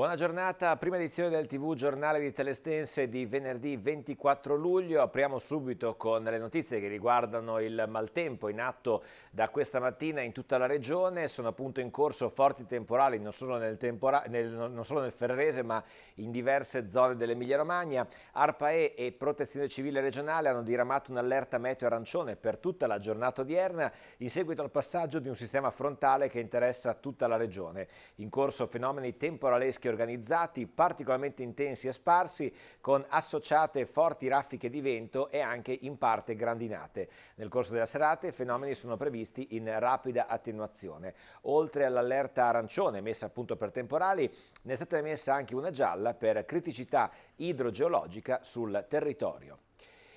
Buona giornata, prima edizione del TV Giornale di Telestense di venerdì 24 luglio. Apriamo subito con le notizie che riguardano il maltempo in atto da questa mattina in tutta la regione. Sono appunto in corso forti temporali non solo nel, tempora, nel, non solo nel Ferrerese ma in diverse zone dell'Emilia Romagna. ARPAE e Protezione Civile Regionale hanno diramato un'allerta meteo arancione per tutta la giornata odierna in seguito al passaggio di un sistema frontale che interessa tutta la regione. In corso fenomeni temporaleschi organizzati, particolarmente intensi e sparsi, con associate forti raffiche di vento e anche in parte grandinate. Nel corso della serata i fenomeni sono previsti in rapida attenuazione. Oltre all'allerta arancione messa a punto per temporali, ne è stata emessa anche una gialla Venezuela per criticità idrogeologica sul territorio.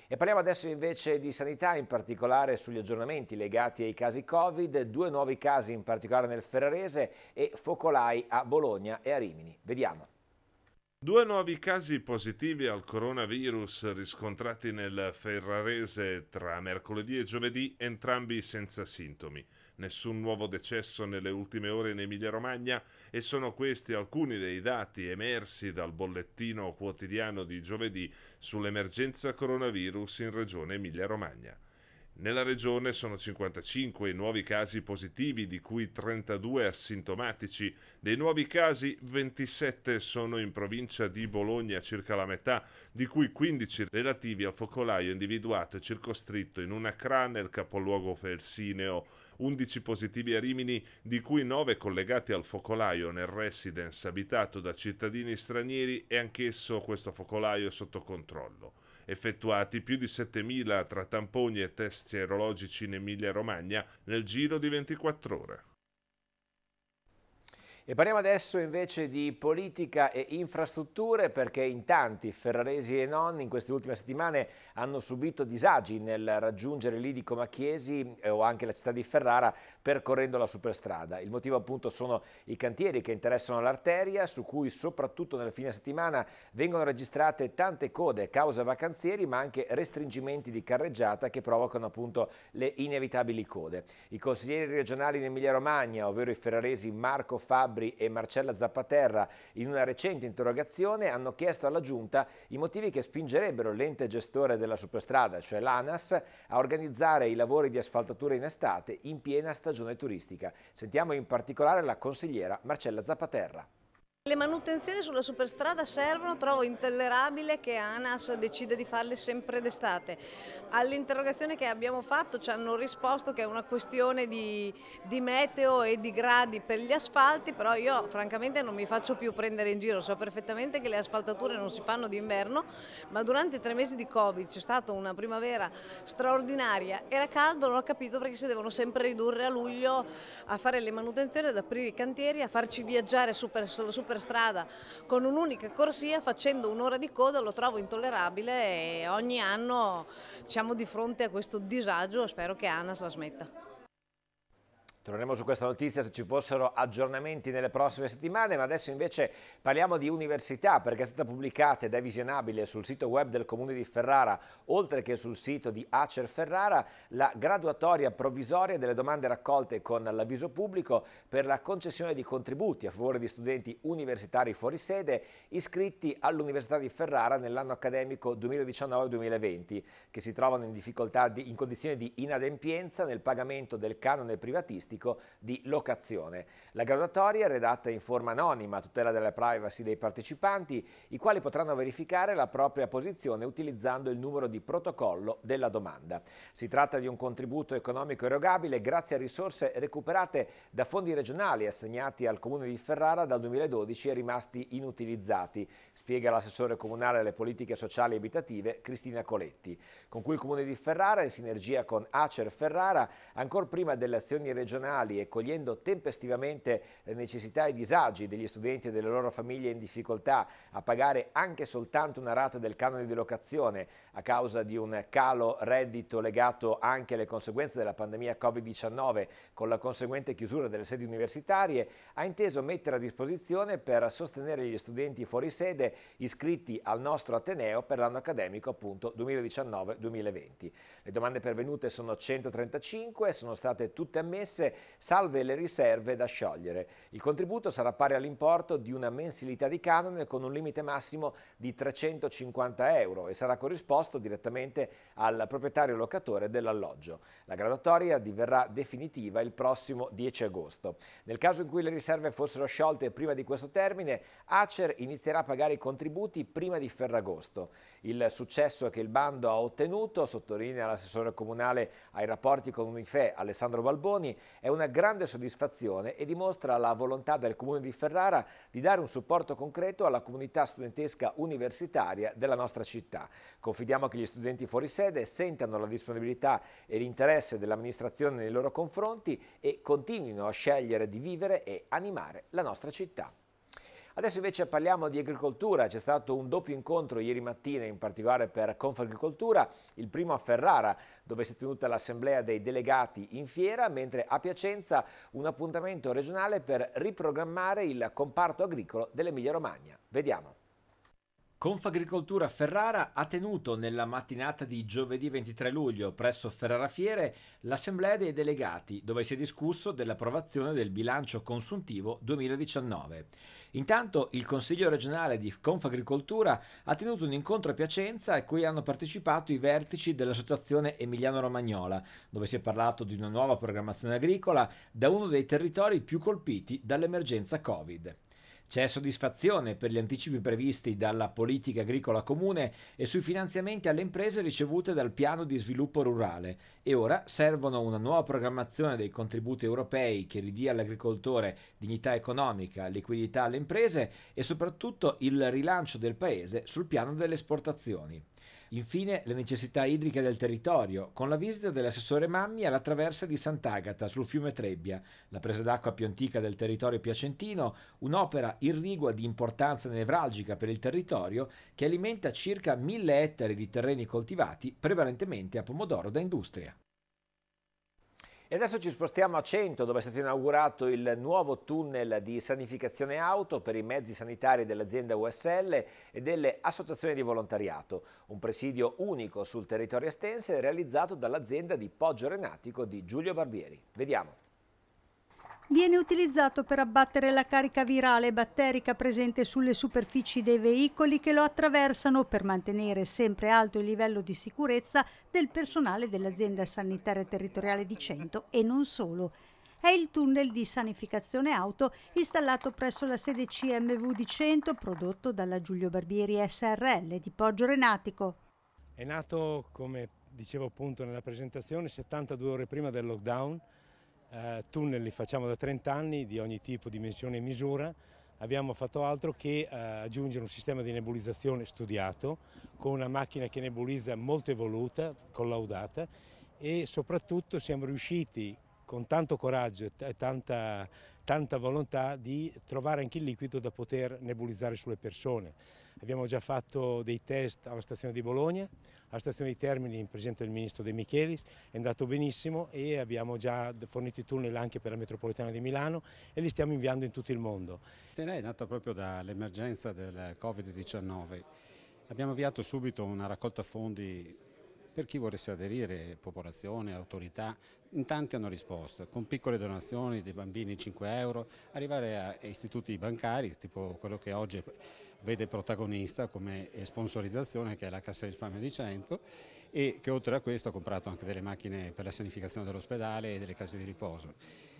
E parliamo adesso invece di sanità, in particolare sugli aggiornamenti legati ai casi Covid, due nuovi casi in particolare nel Ferrarese e focolai a Bologna e a Rimini. Vediamo. Due nuovi casi positivi al coronavirus riscontrati nel Ferrarese tra mercoledì e giovedì, entrambi senza sintomi. Nessun nuovo decesso nelle ultime ore in Emilia-Romagna e sono questi alcuni dei dati emersi dal bollettino quotidiano di giovedì sull'emergenza coronavirus in regione Emilia-Romagna. Nella regione sono 55 i nuovi casi positivi, di cui 32 asintomatici. Dei nuovi casi, 27 sono in provincia di Bologna, circa la metà, di cui 15 relativi al focolaio individuato e circostritto in una CRA nel capoluogo felsineo, 11 positivi a Rimini, di cui 9 collegati al focolaio nel residence abitato da cittadini stranieri e anch'esso questo focolaio sotto controllo effettuati più di 7.000 tra tamponi e test serologici in Emilia-Romagna nel giro di 24 ore. E parliamo adesso invece di politica e infrastrutture perché in tanti ferraresi e non in queste ultime settimane hanno subito disagi nel raggiungere Lidico Macchiesi eh, o anche la città di Ferrara percorrendo la superstrada. Il motivo appunto sono i cantieri che interessano l'arteria su cui soprattutto nel fine settimana vengono registrate tante code causa vacanzieri ma anche restringimenti di carreggiata che provocano appunto le inevitabili code. I consiglieri regionali in Emilia Romagna ovvero i ferraresi Marco Fabio Fabbri e Marcella Zappaterra in una recente interrogazione hanno chiesto alla Giunta i motivi che spingerebbero l'ente gestore della superstrada, cioè l'ANAS, a organizzare i lavori di asfaltatura in estate in piena stagione turistica. Sentiamo in particolare la consigliera Marcella Zappaterra le manutenzioni sulla superstrada servono, trovo intollerabile che ANAS decida di farle sempre d'estate. All'interrogazione che abbiamo fatto ci hanno risposto che è una questione di, di, meteo e di gradi per gli asfalti, però io francamente non mi faccio più prendere in giro, so perfettamente che le asfaltature non si fanno d'inverno, ma durante i tre mesi di Covid c'è stata una primavera straordinaria, era caldo, non ho capito perché si devono sempre ridurre a luglio a fare le manutenzioni, ad aprire i cantieri, a farci viaggiare super, sulla superstrada strada con un'unica corsia facendo un'ora di coda lo trovo intollerabile e ogni anno siamo di fronte a questo disagio spero che ANAS la smetta. Torneremo su questa notizia se ci fossero aggiornamenti nelle prossime settimane, ma adesso invece parliamo di università perché è stata pubblicata ed è visionabile sul sito web del Comune di Ferrara, oltre che sul sito di Acer Ferrara, la graduatoria provvisoria delle domande raccolte con l'avviso pubblico per la concessione di contributi a favore di studenti universitari fuori sede iscritti all'Università di Ferrara nell'anno accademico 2019-2020, che si trovano in, difficoltà in condizioni di inadempienza nel pagamento del canone privatistico artistico di locazione. La graduatoria è redatta in forma anonima a tutela della privacy dei partecipanti, i quali potranno verificare la propria posizione utilizzando il numero di protocollo della domanda. Si tratta di un contributo economico erogabile grazie a risorse recuperate da fondi regionali assegnati al Comune di Ferrara dal 2012 e rimasti inutilizzati, spiega l'assessore comunale alle politiche sociali e abitative Cristina Coletti, con cui il Comune di Ferrara, in sinergia con Acer Ferrara, ancora prima delle azioni regionali istituzionali e cogliendo tempestivamente le necessità e i disagi degli studenti e delle loro famiglie in difficoltà a pagare anche soltanto una rata del canone di locazione a causa di un calo reddito legato anche alle conseguenze della pandemia Covid-19 con la conseguente chiusura delle sedi universitarie, ha inteso mettere a disposizione per sostenere gli studenti fuori sede iscritti al nostro Ateneo per l'anno accademico appunto 2019-2020. Le domande pervenute sono 135, sono state tutte ammesse salve le riserve da sciogliere. Il contributo sarà pari all'importo di una mensilità di canone con un limite massimo di 350 euro e sarà corrisposto direttamente al proprietario locatore dell'alloggio. La graduatoria diverrà definitiva il prossimo 10 agosto. Nel caso in cui le riserve fossero sciolte prima di questo termine, Acer inizierà a pagare i contributi prima di Ferragosto. Il successo che il bando ha ottenuto, sottolinea l'assessore comunale ai rapporti con UNIFE Alessandro Balboni, è una grande soddisfazione e dimostra la volontà del Comune di Ferrara di dare un supporto concreto alla comunità studentesca universitaria della nostra città. Confidiamo che gli studenti fuori sede sentano la disponibilità e l'interesse dell'amministrazione nei loro confronti e continuino a scegliere di vivere e animare la nostra città. Adesso invece parliamo di agricoltura, c'è stato un doppio incontro ieri mattina in particolare per Confagricoltura, il primo a Ferrara dove si è tenuta l'assemblea dei delegati in fiera, mentre a Piacenza un appuntamento regionale per riprogrammare il comparto agricolo dell'Emilia Romagna. Vediamo. Confagricoltura Ferrara ha tenuto nella mattinata di giovedì 23 luglio presso Ferrara Fiere l'assemblea dei delegati dove si è discusso dell'approvazione del bilancio consuntivo 2019. Intanto il Consiglio regionale di Confagricoltura ha tenuto un incontro a Piacenza a cui hanno partecipato i vertici dell'Associazione Emiliano Romagnola dove si è parlato di una nuova programmazione agricola da uno dei territori più colpiti dall'emergenza Covid. C'è soddisfazione per gli anticipi previsti dalla politica agricola comune e sui finanziamenti alle imprese ricevute dal piano di sviluppo rurale e ora servono una nuova programmazione dei contributi europei che ridia all'agricoltore dignità economica, liquidità alle imprese e soprattutto il rilancio del paese sul piano delle esportazioni. Infine le necessità idriche del territorio, con la visita dell'assessore Mammi alla traversa di Sant'Agata sul fiume Trebbia, la presa d'acqua più antica del territorio piacentino, un'opera irrigua di importanza nevralgica per il territorio che alimenta circa 1000 ettari di terreni coltivati prevalentemente a pomodoro da industria. E adesso ci spostiamo a Cento dove è stato inaugurato il nuovo tunnel di sanificazione auto per i mezzi sanitari dell'azienda USL e delle associazioni di volontariato, un presidio unico sul territorio estense realizzato dall'azienda di Poggio Renatico di Giulio Barbieri. Vediamo. Viene utilizzato per abbattere la carica virale batterica presente sulle superfici dei veicoli che lo attraversano per mantenere sempre alto il livello di sicurezza del personale dell'azienda sanitaria territoriale di Cento e non solo è il tunnel di sanificazione auto installato presso la sede CMV di Cento prodotto dalla Giulio Barbieri SRL di Poggio Renatico. È nato, come dicevo appunto nella presentazione, 72 ore prima del lockdown eh, tunnel li facciamo da 30 anni di ogni tipo, dimensione e misura, abbiamo fatto altro che eh, aggiungere un sistema di nebulizzazione studiato con una macchina che nebulizza molto evoluta, collaudata e soprattutto siamo riusciti con tanto coraggio e tanta, tanta, volontà di trovare anche il liquido da poter nebulizzare sulle persone. Abbiamo già fatto dei test alla stazione di Bologna, alla stazione di Termini in presenza del ministro De Michelis, è andato benissimo e abbiamo già fornito i tunnel anche per la metropolitana di Milano e li stiamo inviando in tutto il mondo. Se Lei è nata proprio dall'emergenza del Covid-19. Abbiamo avviato subito una raccolta fondi per chi volesse aderire, popolazione, autorità, in tanti hanno risposto, con piccole donazioni dei bambini 5 euro, arrivare a istituti bancari, tipo quello che oggi vede protagonista come sponsorizzazione che è la Cassa Risparmio di 100 e che oltre a questo ha comprato anche delle macchine per la sanificazione dell'ospedale e delle case di riposo.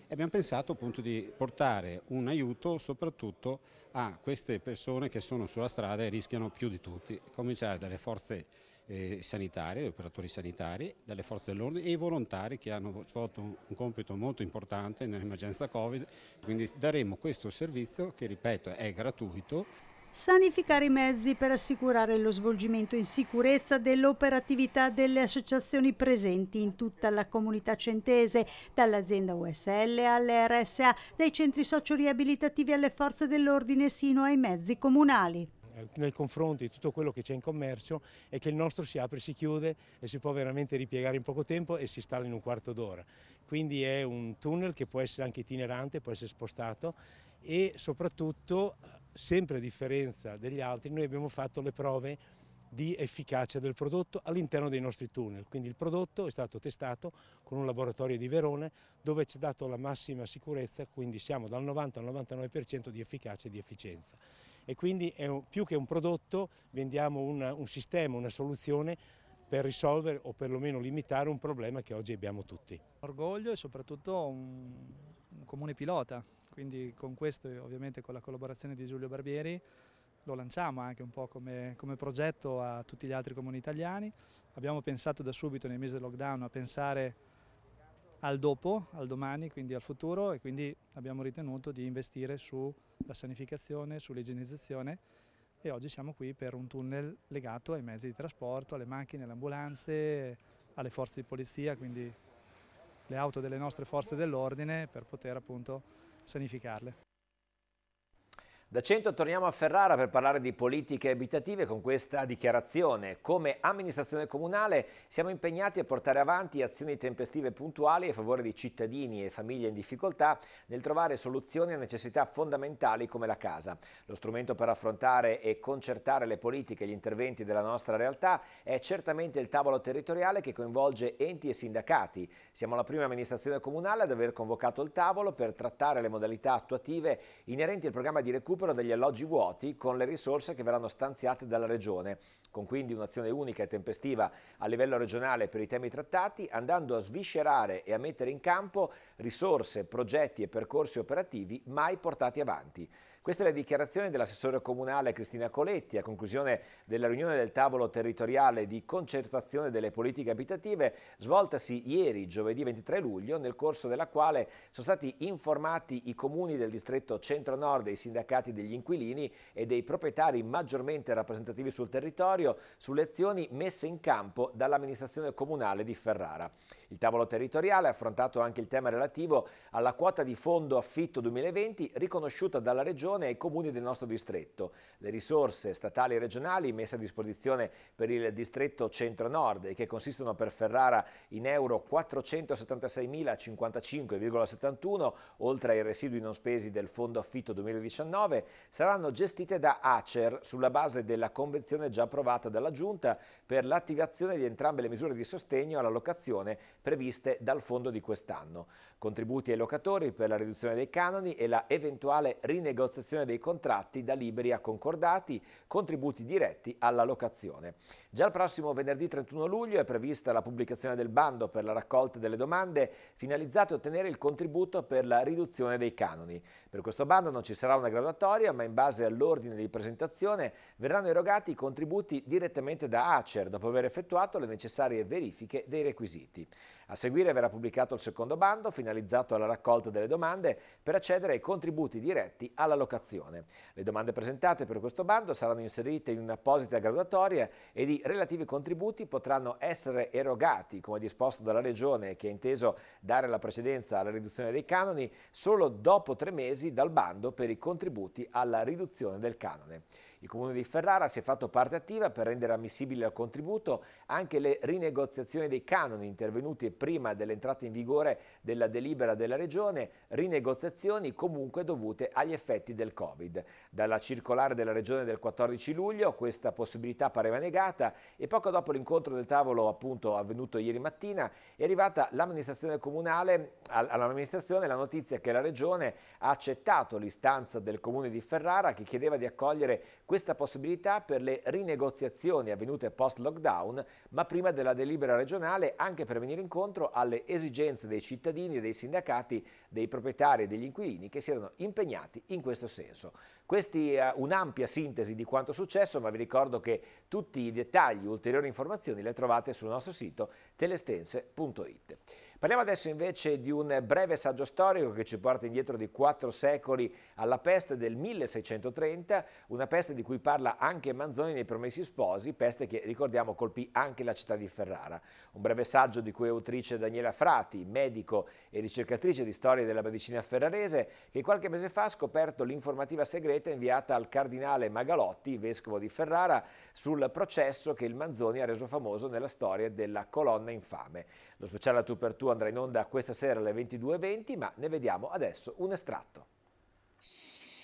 E abbiamo pensato appunto di portare un aiuto soprattutto a queste persone che sono sulla strada e rischiano più di tutti, cominciare dalle forze eh, sanitari, gli operatori sanitari, dalle forze dell'ordine e i volontari che hanno svolto un compito molto importante nell'emergenza Covid. Quindi daremo questo servizio che, ripeto, è gratuito sanificare i mezzi per assicurare lo svolgimento in sicurezza dell'operatività delle associazioni presenti in tutta la comunità centese, dall'azienda USL alle RSA, dai centri socio-riabilitativi alle forze dell'ordine sino ai mezzi comunali. Eh, nei confronti di tutto quello che c'è in commercio è che il nostro si apre e si chiude e si può veramente ripiegare in poco tempo e si installa in un quarto d'ora. Quindi è un tunnel che può essere anche itinerante, può essere spostato e soprattutto eh, sempre a differenza degli altri noi abbiamo fatto le prove di efficacia del prodotto all'interno dei nostri tunnel. Quindi il prodotto è stato testato con un laboratorio di Verone dove ci ha dato la massima sicurezza, quindi siamo dal 90 al 99% di efficacia e di efficienza. E quindi un, più che un prodotto vendiamo una, un sistema, una soluzione per risolvere o perlomeno limitare un problema che oggi abbiamo tutti. Orgoglio e soprattutto un, un comune pilota, quindi con questo e ovviamente con la collaborazione di Giulio Barbieri lo lanciamo anche un po' come, come, progetto a tutti gli altri comuni italiani. Abbiamo pensato da subito nei mesi del lockdown a pensare al dopo, al domani, quindi al futuro e quindi abbiamo ritenuto di investire sulla sanificazione, sull'igienizzazione e oggi siamo qui per un tunnel legato ai mezzi di trasporto, alle macchine, alle ambulanze, alle forze di polizia, quindi le auto delle nostre forze dell'ordine per poter appunto sanificarle. Da Cento torniamo a Ferrara per parlare di politiche abitative con questa dichiarazione. Come amministrazione comunale siamo impegnati a portare avanti azioni tempestive e puntuali a favore di cittadini e famiglie in difficoltà nel trovare soluzioni a necessità fondamentali come la casa. Lo strumento per affrontare e concertare le politiche e gli interventi della nostra realtà è certamente il tavolo territoriale che coinvolge enti e sindacati. Siamo la prima amministrazione comunale ad aver convocato il tavolo per trattare le modalità attuative inerenti al programma di recupero recupero degli alloggi vuoti con le risorse che verranno stanziate dalla Regione, con quindi un'azione unica e tempestiva a livello regionale per i temi trattati, andando a sviscerare e a mettere in campo risorse, progetti e percorsi operativi mai portati avanti. Questa è la dichiarazione dell'assessore comunale Cristina Coletti a conclusione della riunione del tavolo territoriale di concertazione delle politiche abitative svoltasi ieri giovedì 23 luglio nel corso della quale sono stati informati i comuni del distretto centro-nord e i sindacati degli inquilini e dei proprietari maggiormente rappresentativi sul territorio sulle azioni messe in campo dall'amministrazione comunale di Ferrara. Il tavolo territoriale ha affrontato anche il tema relativo alla quota di fondo affitto 2020 riconosciuta dalla Regione ai comuni del nostro distretto, le risorse statali e regionali messe a disposizione per il distretto centro-nord e che consistono per Ferrara in euro 476.055,71 oltre ai residui non spesi del fondo affitto 2019 saranno gestite da ACER sulla base della convenzione già approvata dalla Giunta per l'attivazione di entrambe le misure di sostegno alla locazione previste dal fondo di quest'anno, contributi ai locatori per la riduzione dei canoni e la eventuale rinegoziazione dei contratti da liberi a concordati, contributi diretti alla locazione. Già il prossimo venerdì 31 luglio è prevista la pubblicazione del bando per la raccolta delle domande finalizzate a ottenere il contributo per la riduzione dei canoni. Per questo bando non ci sarà una graduatoria, ma in base all'ordine di presentazione verranno erogati i contributi direttamente da Acer dopo aver effettuato le necessarie verifiche dei requisiti. A seguire verrà pubblicato il secondo bando, finalizzato alla raccolta delle domande per accedere ai contributi diretti alla locazione. Le domande presentate per questo bando saranno inserite in un'apposita graduatoria ed i relativi contributi potranno essere erogati, come disposto dalla Regione che ha inteso dare la precedenza alla riduzione dei canoni, solo dopo tre mesi dal bando per i contributi alla riduzione del canone. Il Comune di Ferrara si è fatto parte attiva per rendere ammissibile al contributo anche le rinegoziazioni dei canoni intervenuti prima dell'entrata in vigore della delibera della Regione, rinegoziazioni comunque dovute agli effetti del Covid. Dalla circolare della Regione del 14 luglio questa possibilità pareva negata e poco dopo l'incontro del tavolo appunto avvenuto ieri mattina è arrivata all'amministrazione comunale, all'amministrazione la notizia che la Regione ha accettato l'istanza del Comune di Ferrara che chiedeva di accogliere questa questa possibilità per le rinegoziazioni avvenute post-lockdown, ma prima della delibera regionale anche per venire incontro alle esigenze dei cittadini e dei sindacati, dei proprietari e degli inquilini che si erano impegnati in questo senso. Questa è eh, un'ampia sintesi di quanto successo, ma vi ricordo che tutti i dettagli, ulteriori informazioni le trovate sul nostro sito telestense.it. Parliamo adesso invece di un breve saggio storico che ci porta indietro di quattro secoli alla peste del 1630, una peste di cui parla anche Manzoni nei Promessi Sposi, peste che ricordiamo colpì anche la città di Ferrara. Un breve saggio di cui è autrice Daniela Frati, medico e ricercatrice di storia della medicina ferrarese, che qualche mese fa ha scoperto l'informativa segreta inviata al cardinale Magalotti, vescovo di Ferrara, sul processo che il Manzoni ha reso famoso nella storia della colonna infame. Lo speciale a tu per tu andrà in onda questa sera alle 22.20, ma ne vediamo adesso un estratto.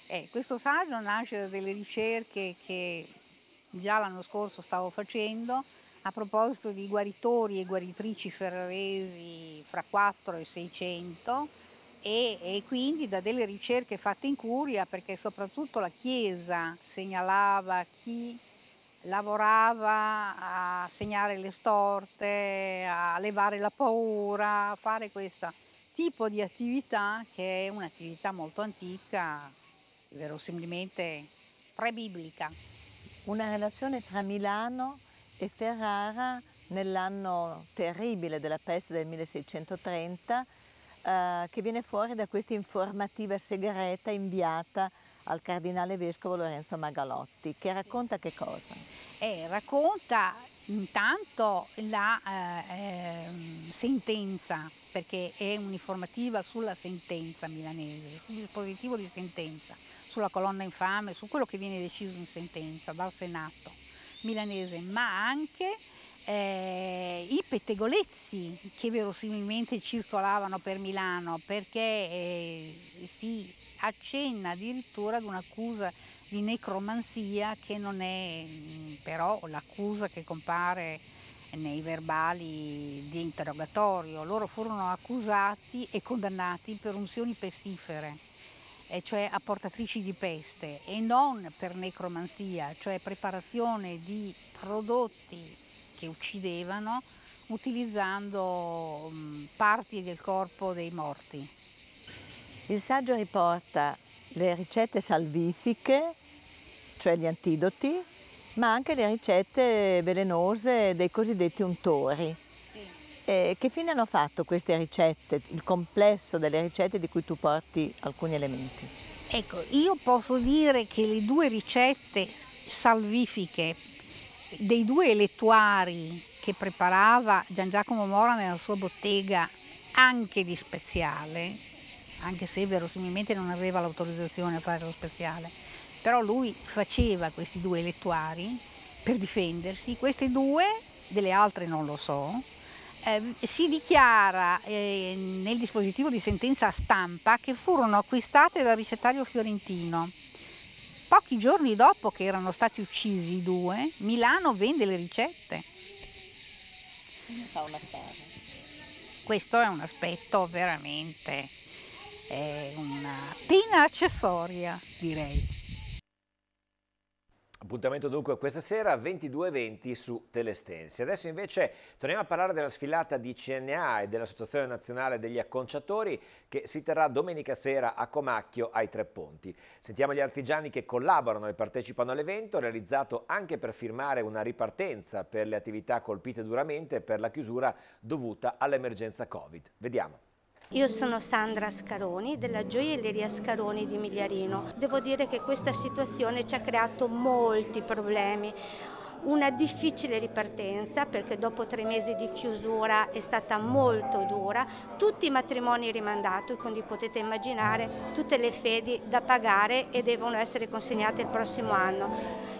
Eh, questo saggio nasce da delle ricerche che già l'anno scorso stavo facendo a proposito di guaritori e guaritrici ferraresi fra 4 e 600 e, e, quindi da delle ricerche fatte in curia perché soprattutto la Chiesa segnalava chi lavorava a segnare le storte, a levare la paura, a fare questo tipo di attività che è un'attività molto antica, verosimilmente prebiblica. Una relazione tra Milano e Ferrara nell'anno terribile della peste del 1630 eh, che viene fuori da questa informativa segreta inviata al cardinale vescovo Lorenzo Magalotti che racconta che cosa? eh, racconta intanto la eh, ehm, sentenza, perché è un'informativa sulla sentenza milanese, sul dispositivo di sentenza, sulla colonna infame, su quello che viene deciso in sentenza dal Senato milanese, ma anche eh, i pettegolezzi che verosimilmente circolavano per Milano, perché eh, si accenna addirittura ad un'accusa di necromanzia che non è mm, però l'accusa che compare nei verbali di interrogatorio. Loro furono accusati e condannati per unzioni pestifere, cioè apportatrici di peste, e non per necromanzia, cioè preparazione di prodotti che uccidevano utilizzando mm, parti del corpo dei morti. Il saggio riporta le ricette salvifiche cioè gli antidoti, ma anche le ricette velenose dei cosiddetti untori. E che fine hanno fatto queste ricette, il complesso delle ricette di cui tu porti alcuni elementi? Ecco, io posso dire che le due ricette salvifiche dei due elettuari che preparava Gian Giacomo Mora nella sua bottega anche di speziale, anche se verosimilmente non aveva l'autorizzazione a fare lo speziale, però lui faceva questi due elettuari per difendersi, queste due, delle altre non lo so, eh, si dichiara eh, nel dispositivo di sentenza stampa che furono acquistate dal ricettario fiorentino. Pochi giorni dopo che erano stati uccisi i due, Milano vende le ricette. Fa Questo è un aspetto veramente, è una pena accessoria, direi. Appuntamento dunque questa sera 22.20 su Telestensi. Adesso invece torniamo a parlare della sfilata di CNA e dell'Associazione Nazionale degli Acconciatori che si terrà domenica sera a Comacchio ai Tre Ponti. Sentiamo gli artigiani che collaborano e partecipano all'evento realizzato anche per firmare una ripartenza per le attività colpite duramente per la chiusura dovuta all'emergenza Covid. Vediamo. Io sono Sandra Scaroni della gioielleria Scaroni di Migliarino. Devo dire che questa situazione ci ha creato molti problemi una difficile ripartenza perché dopo tre mesi di chiusura è stata molto dura, tutti i matrimoni rimandati, quindi potete immaginare tutte le fedi da pagare e devono essere consegnate il prossimo anno.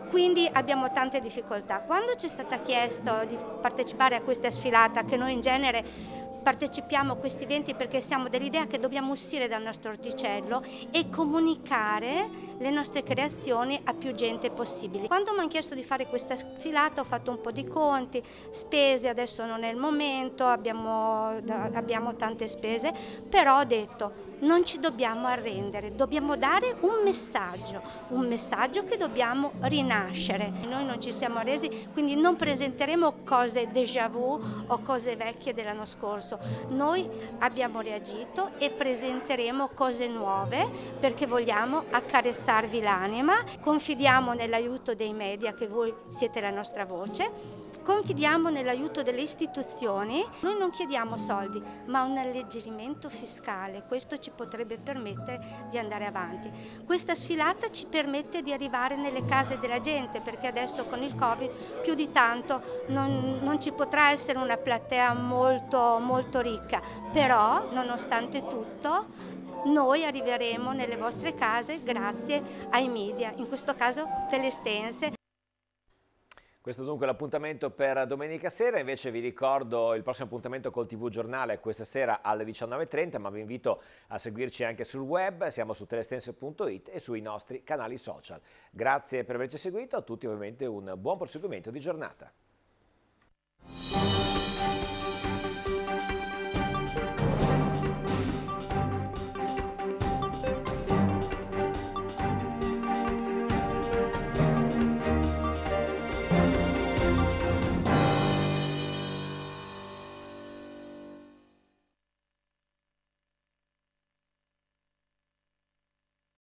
Quindi abbiamo tante difficoltà. Quando ci è stata chiesto di partecipare a questa sfilata, che noi in genere partecipiamo a questi eventi perché siamo dell'idea che dobbiamo uscire dal nostro orticello e comunicare le nostre creazioni a più gente possibile. Quando mi hanno chiesto di fare questa sfilata ho fatto un po' di conti, spese adesso non è il momento, abbiamo, abbiamo tante spese, però ho detto non ci dobbiamo arrendere, dobbiamo dare un messaggio, un messaggio che dobbiamo rinascere. Noi non ci siamo resi, quindi non presenteremo cose déjà vu o cose vecchie dell'anno scorso. Noi abbiamo reagito e presenteremo cose nuove perché vogliamo accarezzarvi l'anima. Confidiamo nell'aiuto dei media che voi siete la nostra voce Confidiamo nell'aiuto delle istituzioni, noi non chiediamo soldi ma un alleggerimento fiscale, questo ci potrebbe permettere di andare avanti. Questa sfilata ci permette di arrivare nelle case della gente perché adesso con il Covid più di tanto non, non ci potrà essere una platea molto, molto ricca, però nonostante tutto noi arriveremo nelle vostre case grazie ai media, in questo caso telestense. Questo dunque è l'appuntamento per domenica sera, invece vi ricordo il prossimo appuntamento col TV Giornale questa sera alle 19.30, ma vi invito a seguirci anche sul web, siamo su telestense.it e sui nostri canali social. Grazie per averci seguito, a tutti ovviamente un buon proseguimento di giornata.